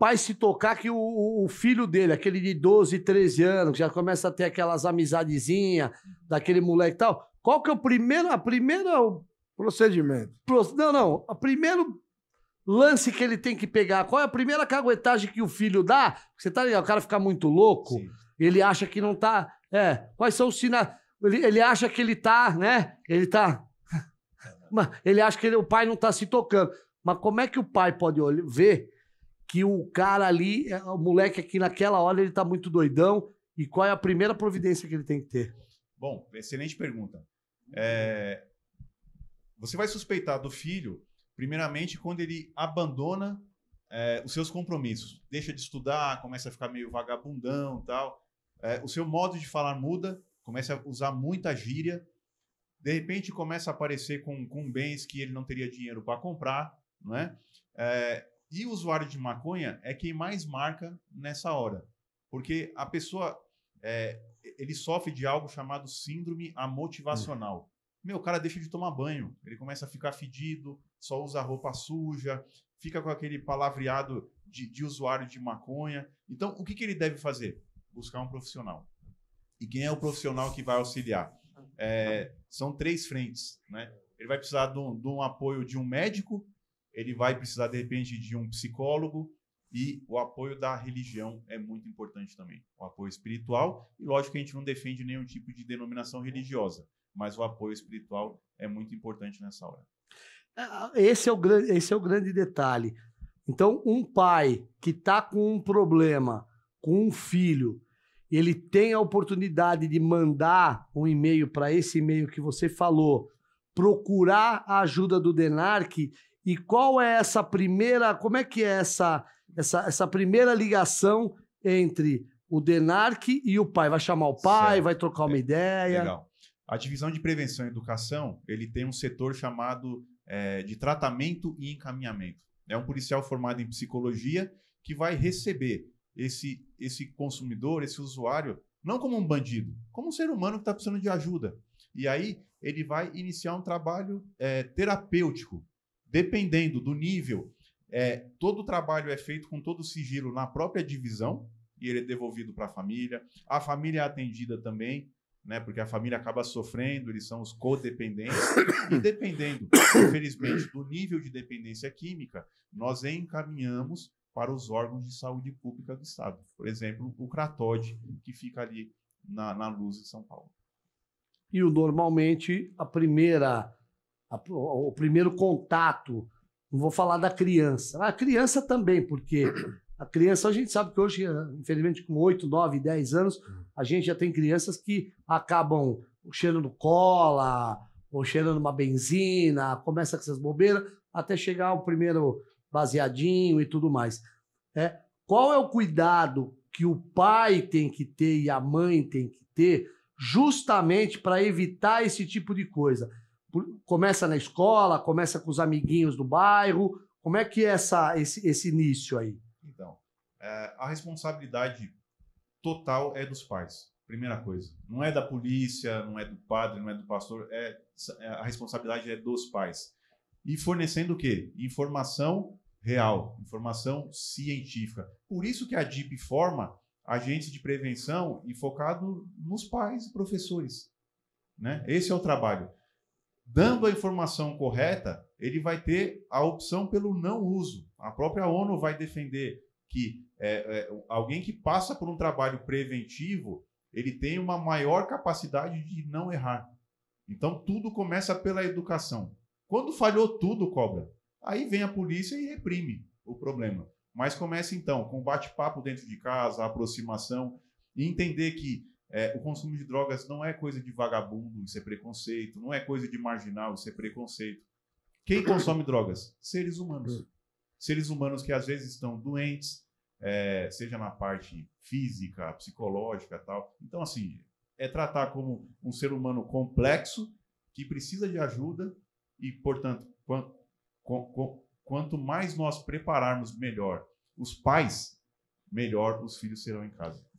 pai se tocar que o, o, filho dele, aquele de 12, 13 anos, já começa a ter aquelas amizadezinhas daquele moleque e tal. Qual que é o primeiro, a primeira... Procedimento. não, não. O primeiro lance que ele tem que pegar. Qual é a primeira caguetagem que o filho dá? Você tá ligado? O cara fica muito louco. Sim. Ele acha que não tá... É, quais são os sinais... Ele, ele acha que ele tá, né? Ele tá... Ele acha que ele, o pai não tá se tocando. Mas como é que o pai pode ver que o cara ali, é, o moleque aqui naquela hora, ele tá muito doidão e qual é a primeira providência que ele tem que ter? Bom, excelente pergunta. É, você vai suspeitar do filho, primeiramente, quando ele abandona é, os seus compromissos, deixa de estudar, começa a ficar meio vagabundão, e tal. É, o seu modo de falar muda, começa a usar muita gíria. De repente, começa a aparecer com, com bens que ele não teria dinheiro para comprar, não é? é e o usuário de maconha é quem mais marca nessa hora. Porque a pessoa. É, ele sofre de algo chamado síndrome amotivacional. Hum. Meu, o cara deixa de tomar banho, ele começa a ficar fedido, só usa roupa suja, fica com aquele palavreado de, de usuário de maconha. Então, o que, que ele deve fazer? Buscar um profissional. E quem é o profissional que vai auxiliar? É, são três frentes, né? Ele vai precisar de um, de um apoio de um médico, ele vai precisar, de repente, de um psicólogo e o apoio da religião é muito importante também. O apoio espiritual, e lógico que a gente não defende nenhum tipo de denominação religiosa, mas o apoio espiritual é muito importante nessa hora. É, esse é o grande, esse é o grande detalhe. Então, um pai que está com um problema com um filho, ele tem a oportunidade de mandar um e-mail para esse e-mail que você falou, procurar a ajuda do DENARC e qual é essa primeira, como é que é essa, essa, essa primeira ligação entre o DENARC e o pai? Vai chamar o pai, certo. vai trocar uma é, ideia? Legal. A divisão de prevenção e educação, ele tem um setor chamado é, de tratamento e encaminhamento. É um policial formado em psicologia que vai receber esse, esse consumidor, esse usuário, não como um bandido, como um ser humano que está precisando de ajuda. E aí ele vai iniciar um trabalho é, terapêutico Dependendo do nível, é, todo o trabalho é feito com todo o sigilo na própria divisão e ele é devolvido para a família. A família é atendida também, né? Porque a família acaba sofrendo, eles são os codependentes. E dependendo, infelizmente, do nível de dependência química, nós encaminhamos para os órgãos de saúde pública do Estado. Por exemplo, o CRATOD, que fica ali na, na Luz, em São Paulo. E normalmente a primeira a, o primeiro contato. Não vou falar da criança. A criança também, porque a criança, a gente sabe que hoje, ah, infelizmente, com 8, 9, 10 anos, a gente já tem crianças que acabam cheirando cola, ou cheirando uma benzina, começa com essas bobeiras, até chegar o primeiro baseadinho e tudo mais. É, qual é o cuidado que o pai tem que ter e a mãe tem que ter justamente para evitar esse tipo de coisa? Começa na escola, começa com os amiguinhos do bairro. Como é que é essa, esse, esse início aí? Então, é, a responsabilidade total é dos pais. Primeira coisa. Não é da polícia, não é do padre, não é do pastor. É, é a responsabilidade é dos pais. E fornecendo o quê? Informação real, informação científica. Por isso que a DIP forma agentes de prevenção e focado nos pais e professores. Né? Esse é o trabalho dando a informação correta, ele vai ter a opção pelo não uso. A própria ONU vai defender que é, é, alguém que passa por um trabalho preventivo, ele tem uma maior capacidade de não errar. Então tudo começa pela educação. Quando falhou tudo, cobra, aí vem a polícia e reprime o problema. Mas começa então com bate-papo dentro de casa, aproximação, e entender que é, o consumo de drogas não é coisa de vagabundo, isso é preconceito. Não é coisa de marginal, isso é preconceito. Quem consome drogas? Seres humanos. Seres humanos que às vezes estão doentes, é, seja na parte física, psicológica tal. Então, assim, é tratar como um ser humano complexo que precisa de ajuda e, portanto, quanto, quanto mais nós prepararmos melhor os pais, melhor os filhos serão em casa.